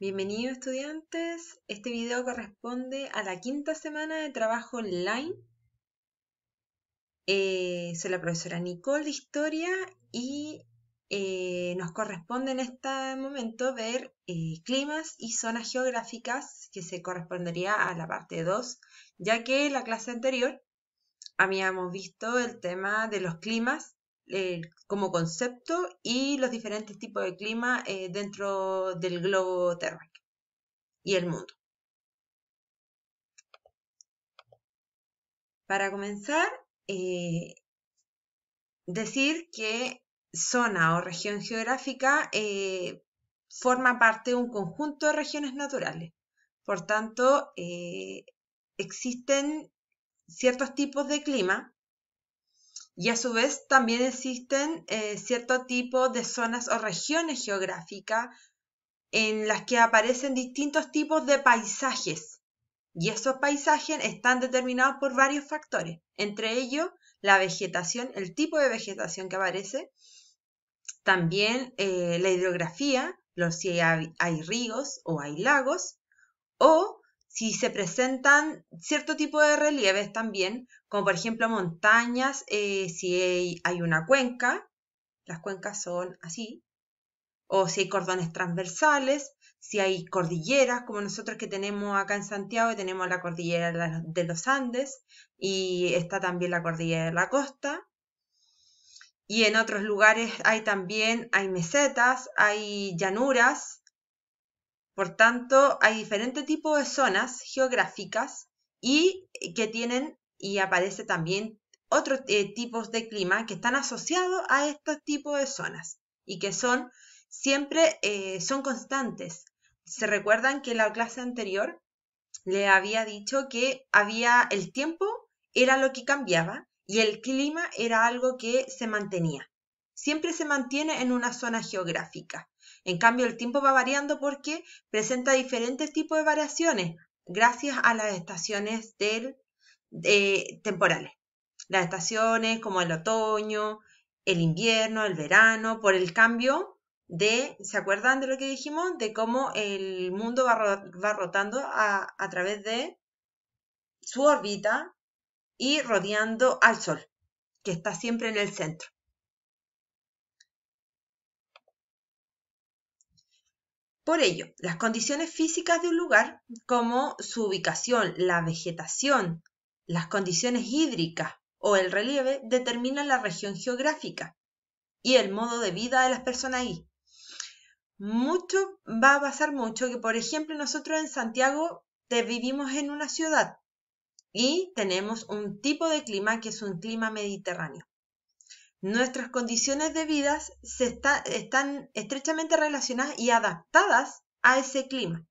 Bienvenidos estudiantes, este video corresponde a la quinta semana de trabajo online. Eh, soy la profesora Nicole de Historia y eh, nos corresponde en este momento ver eh, climas y zonas geográficas que se correspondería a la parte 2, ya que en la clase anterior habíamos visto el tema de los climas eh, como concepto y los diferentes tipos de clima eh, dentro del globo terráqueo y el mundo. Para comenzar, eh, decir que zona o región geográfica forma parte de un conjunto de regiones naturales. Por tanto, existen ciertos tipos de clima y a su vez también existen eh, cierto tipo de zonas o regiones geográficas en las que aparecen distintos tipos de paisajes. Y esos paisajes están determinados por varios factores, entre ellos la vegetación, el tipo de vegetación que aparece, también eh, la hidrografía, los si hay ríos o hay lagos, o si se presentan cierto tipo de relieves también, como por ejemplo montañas, eh, si hay una cuenca, las cuencas son así, o si hay cordones transversales, si hay cordilleras, como nosotros que tenemos acá en Santiago, y tenemos la cordillera de los Andes y está también la cordillera de la costa. Y en otros lugares hay también, hay mesetas, hay llanuras, por tanto, hay diferentes tipos de zonas geográficas y que tienen y aparece también otros eh, tipos de clima que están asociados a estos tipos de zonas y que son siempre eh, son constantes. Se recuerdan que en la clase anterior le había dicho que había el tiempo era lo que cambiaba y el clima era algo que se mantenía. Siempre se mantiene en una zona geográfica. En cambio, el tiempo va variando porque presenta diferentes tipos de variaciones gracias a las estaciones del, temporales. Las estaciones como el otoño, el invierno, el verano, por el cambio de, ¿se acuerdan de lo que dijimos? De cómo el mundo va, rotando a través de su órbita y rodeando al Sol, que está siempre en el centro. Por ello, las condiciones físicas de un lugar, como su ubicación, la vegetación, las condiciones hídricas o el relieve, determinan la región geográfica y el modo de vida de las personas ahí. Mucho va a pasar mucho que, por ejemplo, nosotros en Santiago vivimos en una ciudad y tenemos un tipo de clima que es un clima mediterráneo. Nuestras condiciones de vida se están estrechamente relacionadas y adaptadas a ese clima.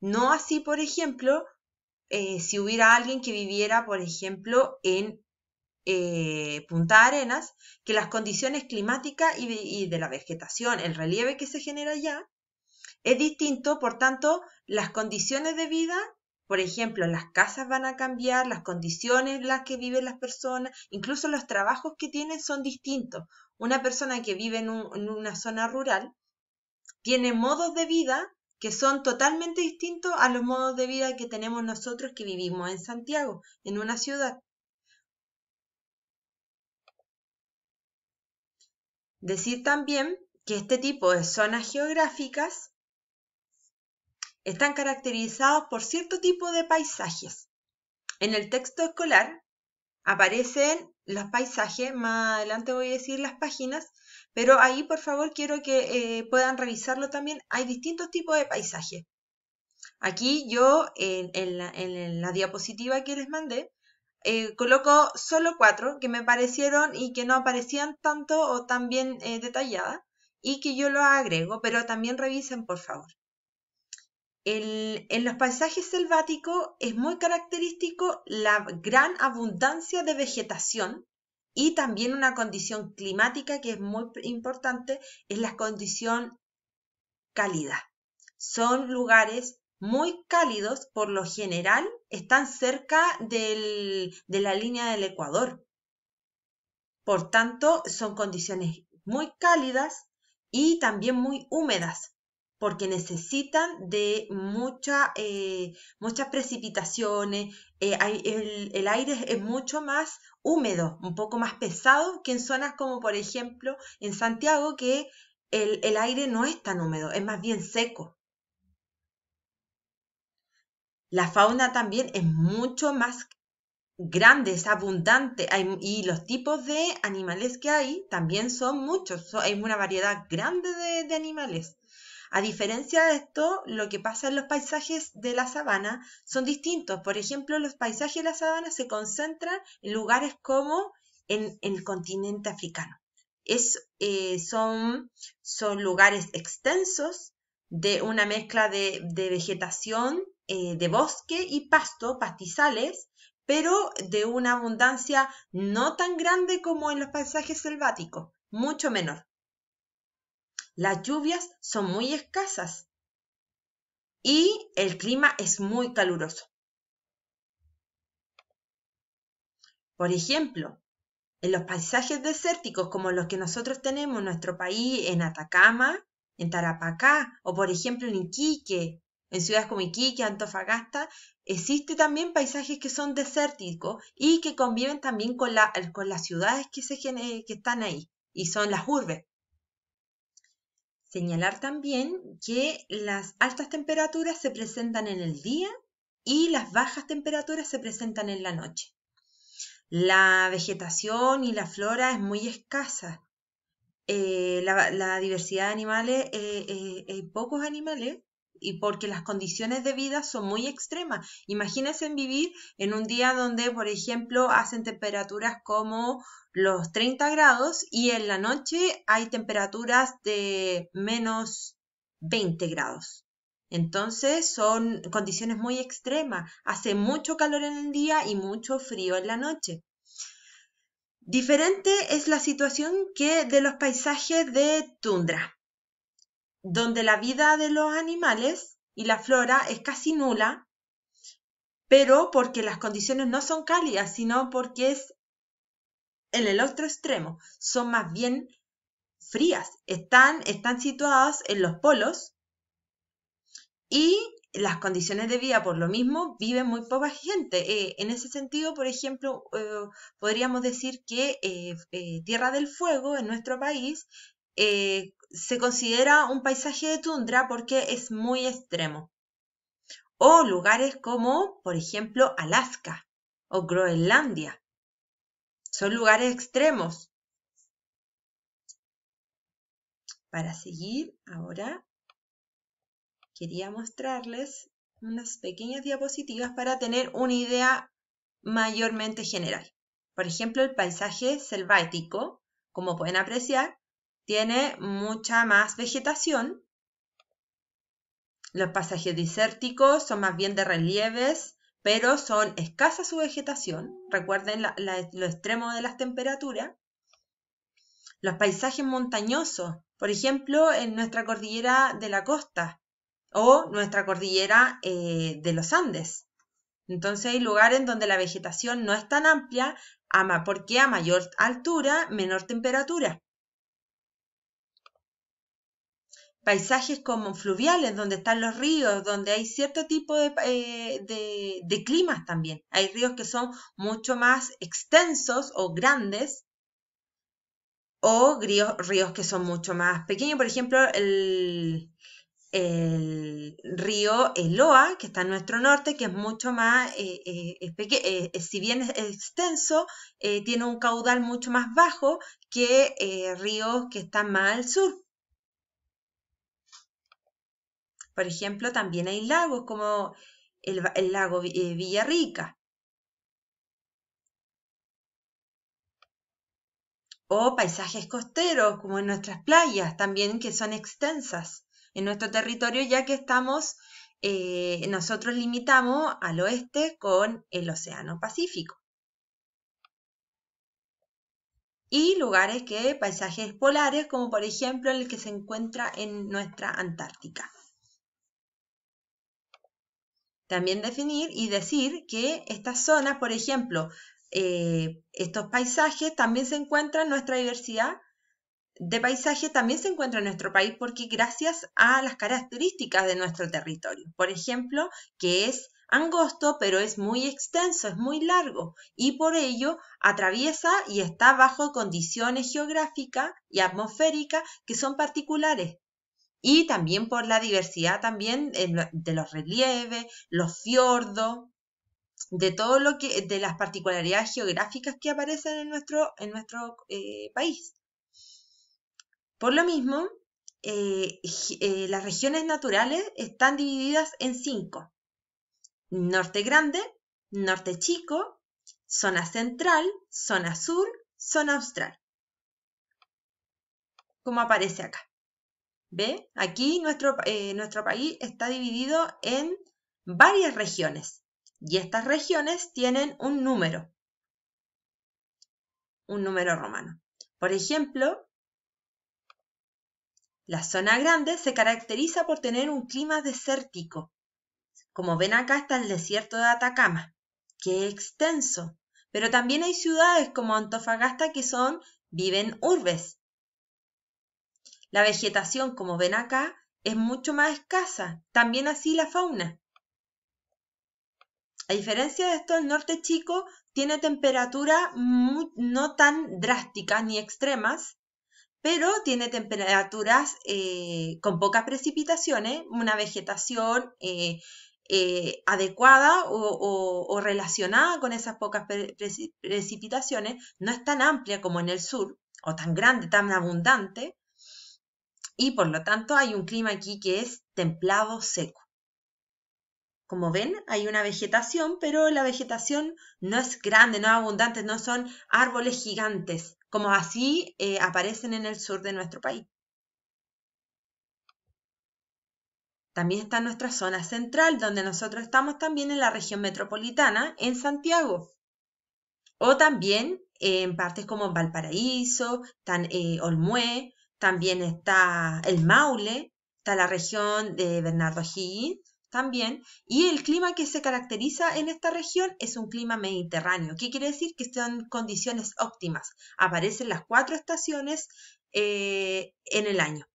No así, por ejemplo, eh, si hubiera alguien que viviera, por ejemplo, en eh, Punta Arenas, que las condiciones climáticas y, y, de la vegetación, el relieve que se genera allá, es distinto, por tanto, las condiciones de vida por ejemplo, las casas van a cambiar, las condiciones en las que viven las personas, incluso los trabajos que tienen son distintos. Una persona que vive en, una zona rural tiene modos de vida que son totalmente distintos a los modos de vida que tenemos nosotros que vivimos en Santiago, en una ciudad. Decir también que este tipo de zonas geográficas están caracterizados por cierto tipo de paisajes. En el texto escolar aparecen los paisajes, más adelante voy a decir las páginas, pero ahí por favor quiero que eh, puedan revisarlo también. Hay distintos tipos de paisajes. Aquí yo en, la, diapositiva que les mandé eh, coloco solo cuatro que me parecieron y que no aparecían tanto o tan bien eh, detalladas y que yo lo agrego, pero también revisen por favor en los paisajes selváticos es muy característico la gran abundancia de vegetación y también una condición climática que es muy importante, es la condición cálida. Son lugares muy cálidos, por lo general están cerca de la línea del Ecuador. Por tanto, son condiciones muy cálidas y también muy húmedas, porque necesitan de mucha, eh, muchas precipitaciones, eh, el, aire es, mucho más húmedo, un poco más pesado que en zonas como por ejemplo en Santiago, que el, aire no es tan húmedo, es más bien seco. La fauna también es mucho más grande, es abundante y los tipos de animales que hay también son muchos, hay una variedad grande de animales. A diferencia de esto, lo que pasa en los paisajes de la sabana son distintos. Por ejemplo, los paisajes de la sabana se concentran en lugares como en, el continente africano. Eh, son, lugares extensos de una mezcla de, vegetación, eh, de bosque y pasto, pastizales, pero de una abundancia no tan grande como en los paisajes selváticos, mucho menor las lluvias son muy escasas y el clima es muy caluroso. Por ejemplo, en los paisajes desérticos como los que nosotros tenemos en nuestro país, en Atacama, en Tarapacá o por ejemplo en Iquique, en ciudades como Iquique, Antofagasta, existe también paisajes que son desérticos y que conviven también con, las ciudades que, que están ahí y son las urbes. Señalar también que las altas temperaturas se presentan en el día y las bajas temperaturas se presentan en la noche. La vegetación y la flora es muy escasa. Eh, la, diversidad de animales, eh, eh, eh, pocos animales, y porque las condiciones de vida son muy extremas. Imagínense vivir en un día donde, por ejemplo, hacen temperaturas como los 30 grados y en la noche hay temperaturas de menos 20 grados. Entonces son condiciones muy extremas. Hace mucho calor en el día y mucho frío en la noche. Diferente es la situación que de los paisajes de tundra, donde la vida de los animales y la flora es casi nula, pero porque las condiciones no son cálidas, sino porque es en el otro extremo, son más bien frías, están, situadas en los polos y las condiciones de vida, por lo mismo, viven muy poca gente. Eh, en ese sentido, por ejemplo, eh, podríamos decir que eh, Tierra del Fuego en nuestro país se considera un paisaje de tundra porque es muy extremo. O lugares como, por ejemplo, Alaska o Groenlandia, son lugares extremos. Para seguir, ahora quería mostrarles unas pequeñas diapositivas para tener una idea mayormente general. Por ejemplo, el paisaje selvático, como pueden apreciar, tiene mucha más vegetación. Los pasajes desérticos son más bien de relieves pero son escasa su vegetación, recuerden lo extremo de las temperaturas, los paisajes montañosos, por ejemplo, en nuestra cordillera de la costa o nuestra cordillera eh, de los Andes. Entonces hay lugares donde la vegetación no es tan amplia, porque a mayor altura, menor temperatura. paisajes como fluviales, donde están los ríos, donde hay cierto tipo eh, de, climas también. Hay ríos que son mucho más extensos o grandes o ríos, que son mucho más pequeños. Por ejemplo, el, río Eloa, que está en nuestro norte, que es mucho más, eh, eh, si bien es extenso, tiene un caudal mucho más bajo que ríos que están más al sur. Por ejemplo, también hay lagos como el, lago eh, Villarrica. O paisajes costeros, como en nuestras playas, también que son extensas en nuestro territorio, ya que estamos, eh, nosotros limitamos al oeste con el Océano Pacífico. y lugares que paisajes polares, como por ejemplo el que se encuentra en nuestra Antártica. También definir y decir que estas zonas, por ejemplo, eh, estos paisajes, también se encuentran nuestra diversidad de paisaje también se encuentra en nuestro país porque gracias a las características de nuestro territorio. Por ejemplo, que es angosto, pero es muy extenso, es muy largo y por ello atraviesa y está bajo condiciones geográficas y atmosféricas que son particulares y también por la diversidad también de los relieves, los fiordos, de todo lo que, de las particularidades geográficas que aparecen en nuestro, en nuestro eh, país. Por lo mismo, eh, eh, las regiones naturales están divididas en cinco. Norte grande, norte chico, zona central, zona sur, zona austral. Como aparece acá. Aquí eh, nuestro, país está dividido en varias regiones y estas regiones tienen un número, un número romano. Por ejemplo, la zona grande se caracteriza por tener un clima desértico. Como ven acá está el desierto de Atacama, que extenso, pero también hay ciudades como Antofagasta que son, viven urbes, la vegetación, como ven acá, es mucho más escasa, también así la fauna. A diferencia de esto, el norte chico tiene temperaturas no tan drásticas ni extremas, pero tiene temperaturas eh, con pocas precipitaciones, una vegetación eh, eh, adecuada o, relacionada con esas pocas precipitaciones, no es tan amplia como en el sur, o tan grande, tan abundante, y por lo tanto hay un clima aquí que es templado seco. Como ven, hay una vegetación, pero la vegetación no es grande, no es abundante, no son árboles gigantes, como así eh, aparecen en el sur de nuestro país. También está nuestra zona central, donde nosotros estamos también en la región metropolitana, en Santiago. O también eh, en partes como Valparaíso, tan, eh, Olmué, también está el Maule, está la región de Bernardo Higgins también, y el clima que se caracteriza en esta región es un clima mediterráneo. ¿Qué quiere decir? Que son condiciones óptimas. Aparecen las cuatro estaciones eh, en el año.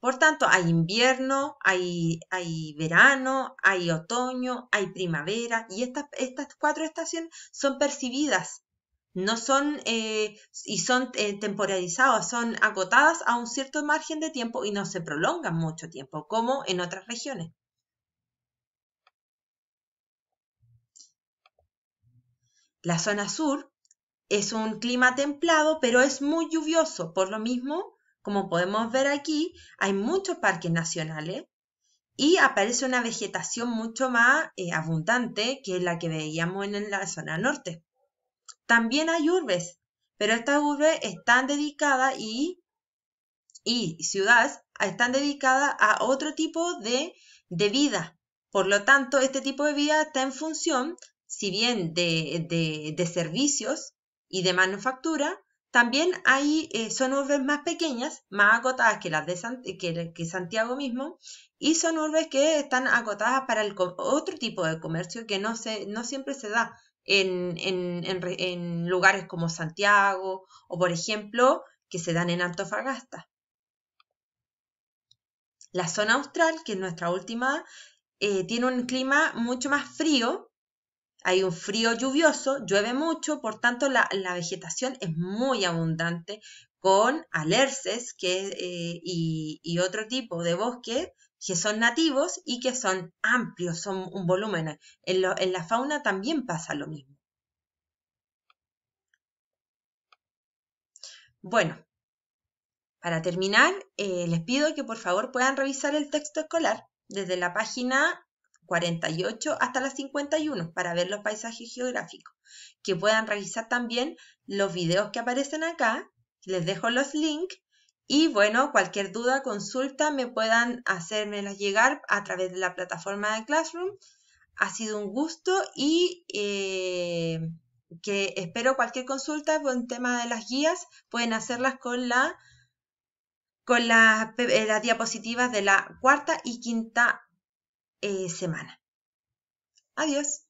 Por tanto, hay invierno, hay, hay, verano, hay otoño, hay primavera y estas cuatro estaciones son percibidas no son eh, y son eh, temporalizados, son acotadas a un cierto margen de tiempo y no se prolongan mucho tiempo, como en otras regiones. La zona sur es un clima templado, pero es muy lluvioso. Por lo mismo, como podemos ver aquí, hay muchos parques nacionales y aparece una vegetación mucho más eh, abundante que la que veíamos en la zona norte. También hay urbes, pero estas urbes están dedicadas y, y ciudades están dedicadas a otro tipo de, de vida. Por lo tanto, este tipo de vida está en función, si bien de, de, de servicios y de manufactura, también hay, eh, son urbes más pequeñas, más agotadas que las de Santiago mismo, y son urbes que están agotadas para el, otro tipo de comercio que no, se, no siempre se da, en, lugares como Santiago o, por ejemplo, que se dan en Antofagasta. La zona austral, que es nuestra última, eh, tiene un clima mucho más frío, hay un frío lluvioso, llueve mucho, por tanto la, vegetación es muy abundante con alerces eh, y, otro tipo de bosque que son nativos y que son amplios, son un volumen. En, la fauna también pasa lo mismo. Bueno, para terminar, eh, les pido que por favor puedan revisar el texto escolar desde la página 48 hasta la 51 para ver los paisajes geográficos. Que puedan revisar también los videos que aparecen acá. Les dejo los links y bueno, cualquier duda, consulta, me puedan hacérmelas llegar a través de la plataforma de Classroom. Ha sido un gusto y eh, que espero cualquier consulta con tema de las guías, pueden hacerlas con la con eh, las diapositivas de la cuarta y quinta eh, semana. Adiós.